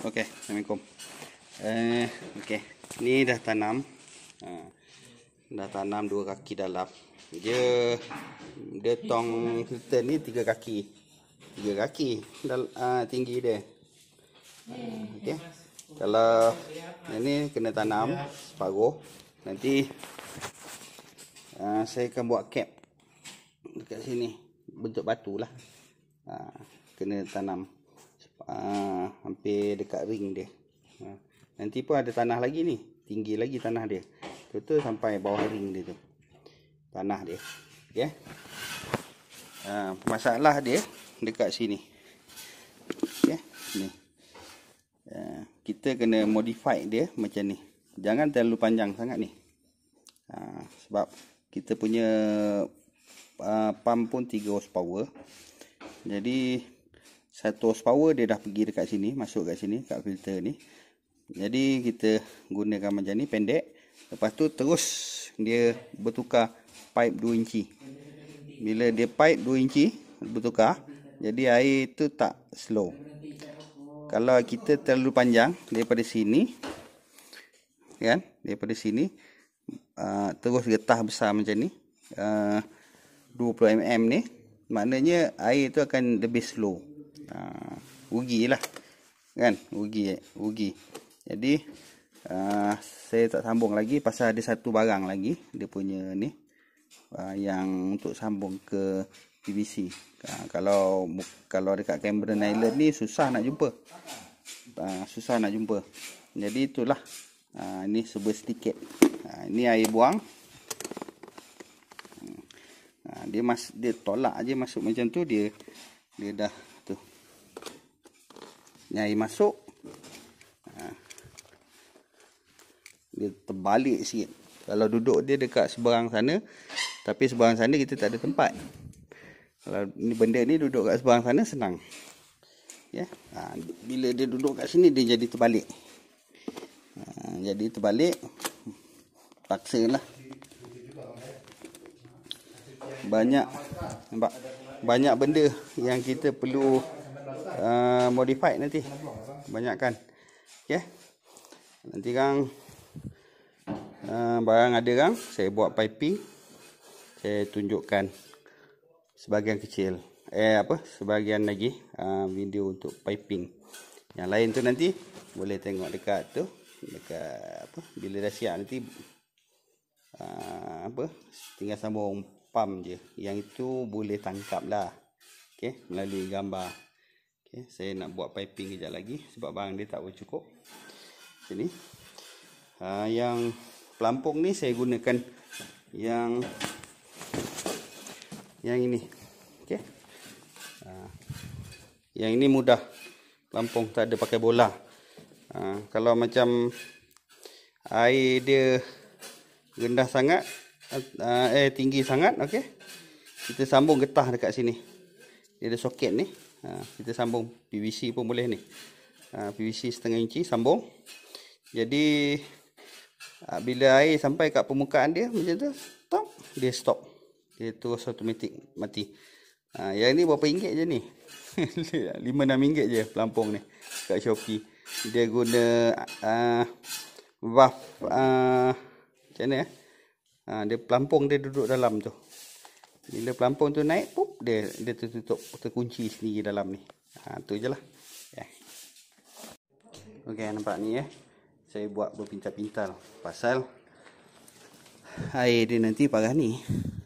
Okey, Assalamualaikum. Eh, okey. Ni dah tanam. Uh, dah tanam dua kaki dalam. Dia dia tong Hilton ni tiga kaki. Tiga kaki dal uh, tinggi dia. Uh, okey. Kalau ini kena tanam separuh. Nanti uh, saya akan buat cap dekat sini bentuk batu lah. Uh, kena tanam ha, hampir dekat ring dia ha, nanti pun ada tanah lagi ni tinggi lagi tanah dia betul sampai bawah ring dia tu tanah dia okay. ha, ah, masalah dia dekat sini okay. Ya? ni. Ha, kita kena modify dia macam ni jangan terlalu panjang sangat ni ha, sebab kita punya uh, pump pun 3 horsepower jadi satu horsepower dia dah pergi dekat sini masuk kat sini kat filter ni jadi kita gunakan macam ni pendek lepas tu terus dia bertukar pipe 2 inci bila dia pipe 2 inci bertukar jadi air tu tak slow kalau kita terlalu panjang daripada sini kan daripada sini uh, terus getah besar macam ni uh, 20 mm ni maknanya air tu akan lebih slow Ah, ugi lah Kan Ugi Ugi Jadi aa, ah, Saya tak sambung lagi Pasal ada satu barang lagi Dia punya ni aa, ah, Yang untuk sambung ke PVC aa, Kalau Kalau dekat Cameron Island ni Susah nak jumpa aa, Susah nak jumpa Jadi itulah aa, Ini sebuah sedikit aa, Ini air buang hmm. aa, Dia mas, dia tolak je masuk macam tu Dia Dia dah ni air masuk ha. dia terbalik sikit kalau duduk dia dekat seberang sana tapi seberang sana kita tak ada tempat kalau ni benda ni duduk kat seberang sana senang ya ha, bila dia duduk kat sini dia jadi terbalik ha, jadi terbalik paksalah banyak banyak benda yang kita perlu Eh, modified nanti banyakkan ok nanti kan uh, barang ada kan saya buat piping saya tunjukkan sebahagian kecil eh apa sebahagian lagi uh, video untuk piping yang lain tu nanti boleh tengok dekat tu dekat apa bila dah siap nanti uh, apa tinggal sambung pam je yang itu boleh tangkap lah ok melalui gambar Okay, saya nak buat piping kejap lagi sebab barang dia tak cukup. Sini. Uh, yang pelampung ni saya gunakan yang yang ini. Okey. Uh, yang ini mudah. Pelampung tak ada pakai bola. Uh, kalau macam air dia rendah sangat uh, eh tinggi sangat okey. Kita sambung getah dekat sini. Dia ada soket ni ha, kita sambung PVC pun boleh ni ha, PVC setengah inci sambung jadi ha, bila air sampai kat permukaan dia macam tu stop dia stop dia terus automatik mati ha, yang ni berapa ringgit je ni 5-6 ringgit je pelampung ni kat Shopee dia guna uh, valve uh, macam ni eh? uh, dia pelampung dia duduk dalam tu bila pelampung tu naik pop dia dia tertutup terkunci sendiri dalam ni. Ha tu jelah. Ya. Eh. Okey nampak ni ya. Saya buat berpintal-pintal pasal air dia nanti parah ni.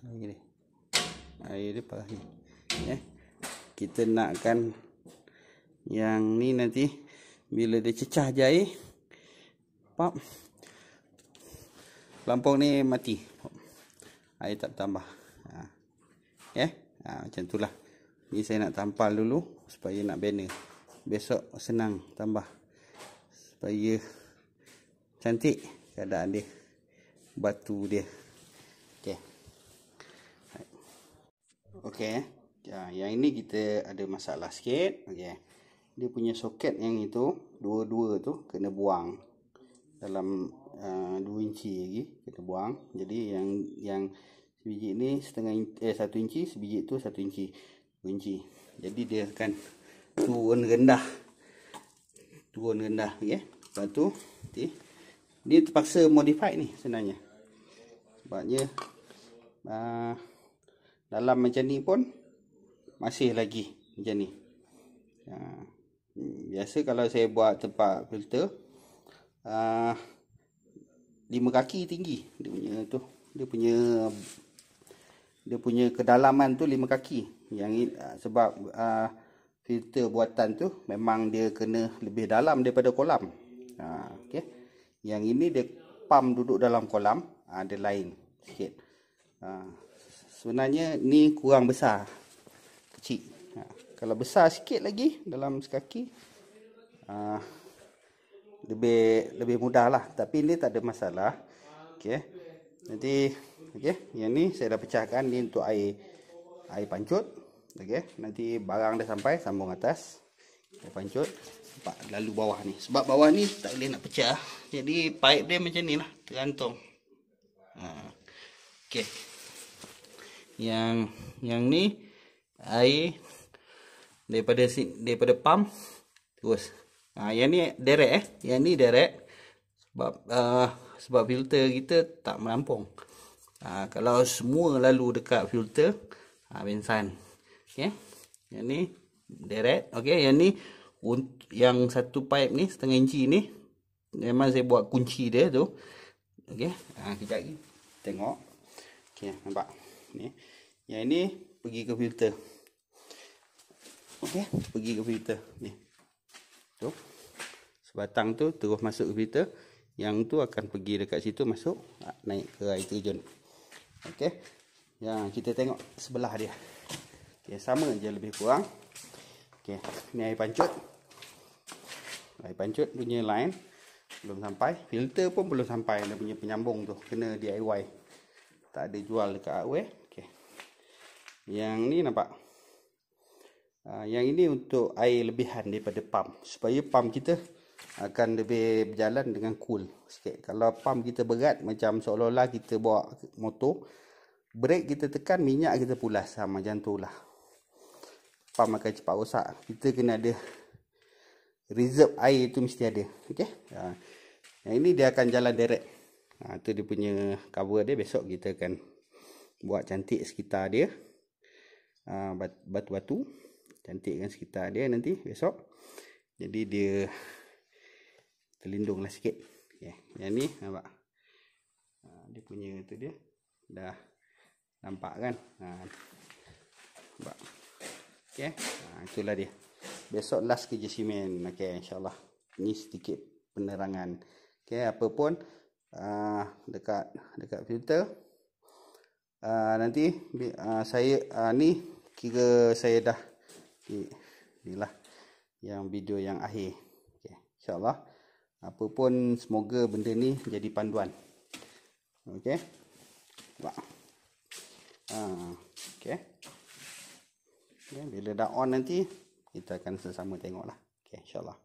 Air dia. Air dia parah ni. Ya. Kita nakkan yang ni nanti bila dia cecah je air pop lampung ni mati air tak tambah ha. Yeah ha, Macam itulah Ini saya nak tampal dulu Supaya nak banner Besok senang tambah Supaya Cantik keadaan dia Batu dia Okay Okay ya, Yang ini kita ada masalah sikit Okay dia punya soket yang itu dua-dua tu kena buang dalam ha, uh, 2 inci lagi kita buang jadi yang yang sebiji ni setengah inci, eh satu inci sebiji tu satu inci inci jadi dia akan turun rendah turun rendah okay? Eh. lepas tu okay. dia terpaksa modified ni sebenarnya sebabnya uh, dalam macam ni pun masih lagi macam ni uh, biasa kalau saya buat tempat filter uh, lima kaki tinggi dia punya tu dia punya dia punya kedalaman tu 5 kaki yang ah, sebab uh, ah, filter buatan tu memang dia kena lebih dalam daripada kolam ha, ah, okay. yang ini dia pam duduk dalam kolam ha, dia lain sikit ha, sebenarnya ni kurang besar kecil ha, kalau besar sikit lagi dalam sekaki ha, lebih lebih mudah lah tapi ini tak ada masalah okay nanti okey yang ni saya dah pecahkan ni untuk air air pancut okey nanti barang dah sampai sambung atas air pancut sebab lalu bawah ni sebab bawah ni tak boleh nak pecah jadi pipe dia macam ni lah tergantung ha. okey yang yang ni air daripada daripada pam terus ha, yang ni direct eh yang ni direct sebab uh, sebab filter kita tak menampung uh, kalau semua lalu dekat filter uh, ah, bensin okey yang ni direct okey yang ni yang satu pipe ni setengah inci ni memang saya buat kunci dia tu okey ah uh, kejap lagi tengok okey nampak ni yang ini pergi ke filter okey pergi ke filter ni tu sebatang tu terus masuk ke filter yang tu akan pergi dekat situ masuk ah, naik ke air terjun okey ya kita tengok sebelah dia okey sama je lebih kurang okey ni air pancut air pancut punya line belum sampai filter pun belum sampai dia punya penyambung tu kena DIY tak ada jual dekat awe okey yang ni nampak Uh, yang ini untuk air lebihan daripada pump supaya pump kita akan lebih berjalan dengan cool sikit. Kalau pump kita berat macam seolah-olah kita bawa motor, brake kita tekan, minyak kita pulas sama ha, macam tu lah. Pump akan cepat rosak. Kita kena ada reserve air tu mesti ada. Okey. Ha. Yang ini dia akan jalan direct. Ha, tu dia punya cover dia besok kita akan buat cantik sekitar dia. Ha, batu-batu cantikkan sekitar dia nanti besok. Jadi dia terlindunglah sikit. Okey, yang ni nampak. Ha, dia punya tu dia dah nampak kan? Ha. Nampak. Okey. Ha, itulah dia. Besok last kerja simen. Okey, insyaAllah Ni sedikit penerangan. Okey, apa pun uh, dekat dekat filter Uh, nanti uh, saya uh, ni kira saya dah okay. inilah yang video yang akhir okey insyaallah apa pun semoga benda ni jadi panduan ok ha. ok bila dah on nanti kita akan sesama tengok lah ok insyaAllah